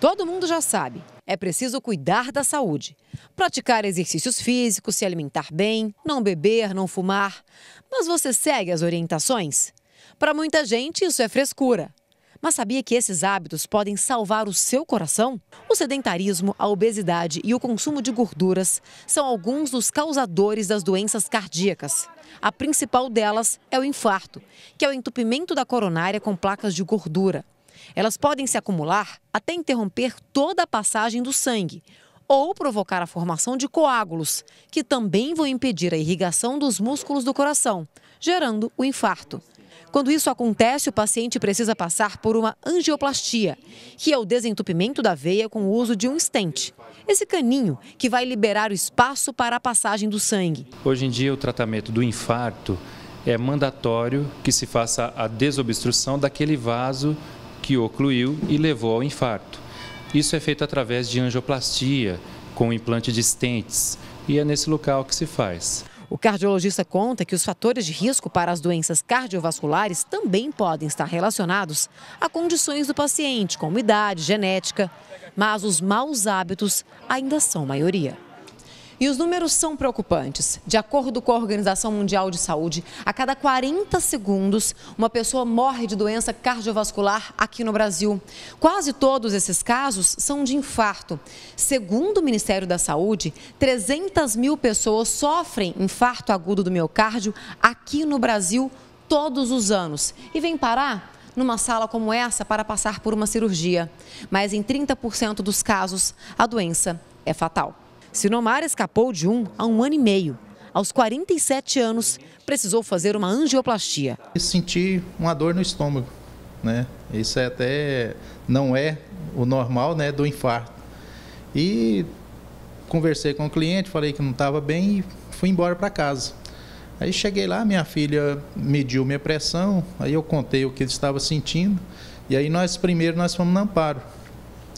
Todo mundo já sabe, é preciso cuidar da saúde. Praticar exercícios físicos, se alimentar bem, não beber, não fumar. Mas você segue as orientações? Para muita gente, isso é frescura. Mas sabia que esses hábitos podem salvar o seu coração? O sedentarismo, a obesidade e o consumo de gorduras são alguns dos causadores das doenças cardíacas. A principal delas é o infarto, que é o entupimento da coronária com placas de gordura. Elas podem se acumular até interromper toda a passagem do sangue ou provocar a formação de coágulos, que também vão impedir a irrigação dos músculos do coração, gerando o infarto. Quando isso acontece, o paciente precisa passar por uma angioplastia, que é o desentupimento da veia com o uso de um estente. Esse caninho que vai liberar o espaço para a passagem do sangue. Hoje em dia, o tratamento do infarto é mandatório que se faça a desobstrução daquele vaso que ocluiu e levou ao infarto. Isso é feito através de angioplastia, com implante de stents, e é nesse local que se faz. O cardiologista conta que os fatores de risco para as doenças cardiovasculares também podem estar relacionados a condições do paciente, como idade, genética, mas os maus hábitos ainda são maioria. E os números são preocupantes. De acordo com a Organização Mundial de Saúde, a cada 40 segundos, uma pessoa morre de doença cardiovascular aqui no Brasil. Quase todos esses casos são de infarto. Segundo o Ministério da Saúde, 300 mil pessoas sofrem infarto agudo do miocárdio aqui no Brasil todos os anos. E vem parar numa sala como essa para passar por uma cirurgia. Mas em 30% dos casos, a doença é fatal. Sinomar escapou de um a um ano e meio. Aos 47 anos, precisou fazer uma angioplastia. Senti uma dor no estômago, né? Isso é até não é o normal, né, do infarto. E conversei com o cliente, falei que não estava bem e fui embora para casa. Aí cheguei lá, minha filha mediu minha pressão, aí eu contei o que ele estava sentindo, e aí nós primeiro nós fomos no amparo.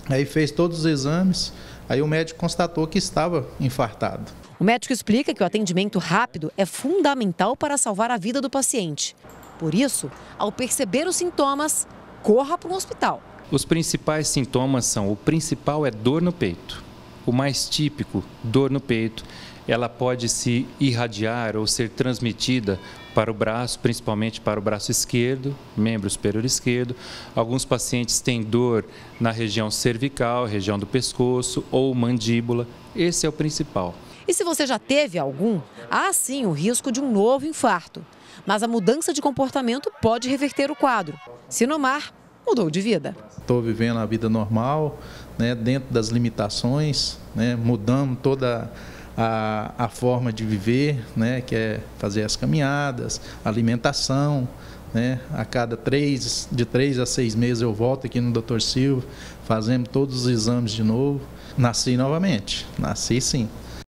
Aí fez todos os exames, Aí o médico constatou que estava infartado. O médico explica que o atendimento rápido é fundamental para salvar a vida do paciente. Por isso, ao perceber os sintomas, corra para o hospital. Os principais sintomas são: o principal é dor no peito, o mais típico, dor no peito ela pode se irradiar ou ser transmitida para o braço, principalmente para o braço esquerdo, membro superior esquerdo. Alguns pacientes têm dor na região cervical, região do pescoço ou mandíbula. Esse é o principal. E se você já teve algum, há sim o risco de um novo infarto. Mas a mudança de comportamento pode reverter o quadro. Sinomar mudou de vida. Estou vivendo a vida normal, né, dentro das limitações, né, mudando toda a a, a forma de viver, né, que é fazer as caminhadas, alimentação. Né? A cada três, de três a seis meses eu volto aqui no Dr. Silva, fazendo todos os exames de novo. Nasci novamente, nasci sim.